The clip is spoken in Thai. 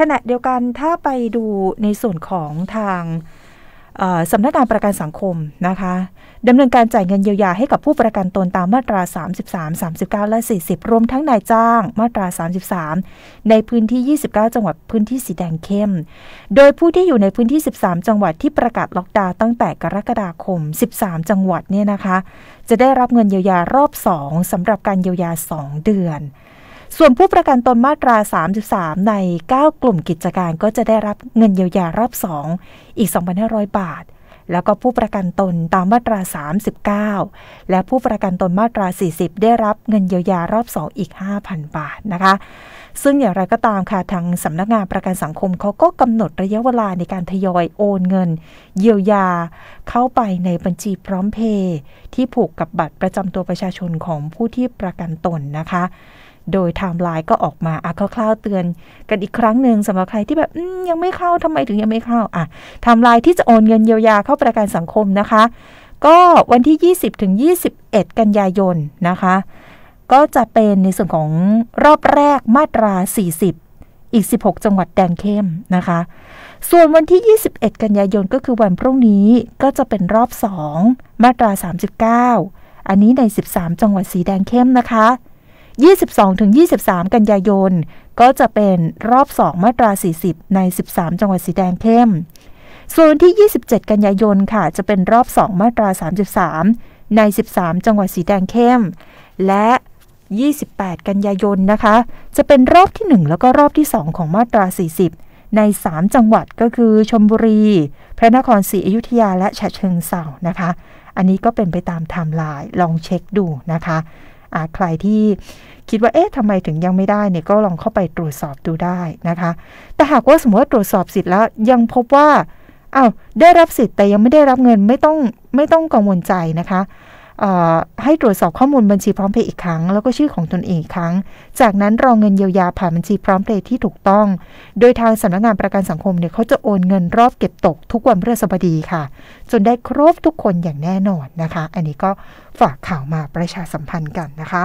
ขณะเดียวกันถ้าไปดูในส่วนของทางสำนักงานประกันสังคมนะคะดำเนินการจ่ายเงินเยียวยา ให้กับผู้ประกันตนตามมาตรา 33 39และ 40รวมทั้งนายจ้างมาตรา 33 ในพื้นที่ 29 จังหวัดพื้นที่สีแดงเข้ม โดยผู้ที่อยู่ในพื้นที่ 13 จังหวัดที่ประกาศล็อกดาวน์ตั้งแต่กรกฎาคม 13 จังหวัดเนี่ยนะคะจะได้รับเงินเยียวยารอบ2สำหรับการเยียวยา 2 เดือนส่วนผู้ประกันตนมาตรา 33 ใน 9 กลุ่มกิจการก็จะได้รับเงินเยียวยารอบ2อีก2,500บาท แล้วก็ผู้ประกันตนตามมาตรา 39 และผู้ประกันตนมาตรา 40 ได้รับเงินเยียวยารอบ2อีก 5,000 บาทนะคะ ซึ่งอย่างไรก็ตามค่ะ ทางสำนักงานประกันสังคมเขาก็กำหนดระยะเวลาในการทยอยโอนเงินเยียวยาเข้าไปในบัญชีพร้อมเพย์ที่ผูกกับบัตรประจำตัวประชาชนของผู้ที่ประกันตนนะคะโดยไทม์ไลน์ก็ออกมา อ่ะคร่าวๆ เตือนกันอีกครั้งหนึ่งสำหรับใครที่แบบยังไม่เข้าทำไมถึงยังไม่เข้า อ่ะไทม์ไลน์ที่จะโอนเงินเยียวยาเข้าประกันสังคมนะคะ ก็วันที่ 20ถึง21 กันยายน นะคะ ก็จะเป็นในส่วนของรอบแรกมาตรา 40 อีก 16 จังหวัดแดนเข้มนะคะ ส่วนวันที่ 21 กันยายนก็คือวันพรุ่งนี้ก็จะเป็นรอบ 2 มาตรา 39 อันนี้ใน 13 จังหวัดสีแดงเข้มนะคะ22-23 กันยายนก็จะเป็นรอบ2มาตรา40 ใน 13 จังหวัดสีแดงเข้ม ส่วนที่ 27 กันยายนค่ะ จะเป็นรอบ 2 มาตรา 33 ใน 13 จังหวัดสีแดงเข้ม และ 28 กันยายนนะคะ จะเป็นรอบที่ 1 แล้วก็รอบที่ 2 ของมาตรา 40 ใน 3 จังหวัดก็คือชลบุรี พระนครศรีอยุธยาและฉะเชิงเซานะคะ อันนี้ก็เป็นไปตามไทม์ไลน์ลองเช็คดูนะคะใครที่คิดว่าเอ๊ะทำไมถึงยังไม่ได้เนี่ยก็ลองเข้าไปตรวจสอบดูได้นะคะ แต่หากว่าสมมติว่าตรวจสอบสิทธิ์แล้วยังพบว่าอา้าว ได้รับสิทธิ์ แต่ยังไม่ได้รับเงินไม่ต้องไม่ต้องกังวลใจนะคะให้ตรวจสอบข้อมูลบัญชีพร้อมเพย์อีกครั้งแล้วก็ชื่อของตนเองอีกครั้ง จากนั้นรองเงินเยียวยาผ่านบัญชีพร้อมเพย์ที่ถูกต้อง โดยทางสำนักงานประกันสังคมเนี่ยเขาจะโอนเงินรอบเก็บตกทุกวันพฤหัสบดีค่ะ จนได้ครบทุกคนอย่างแน่นอนนะคะ อันนี้ก็ฝากข่าวมาประชาสัมพันธ์กันนะคะ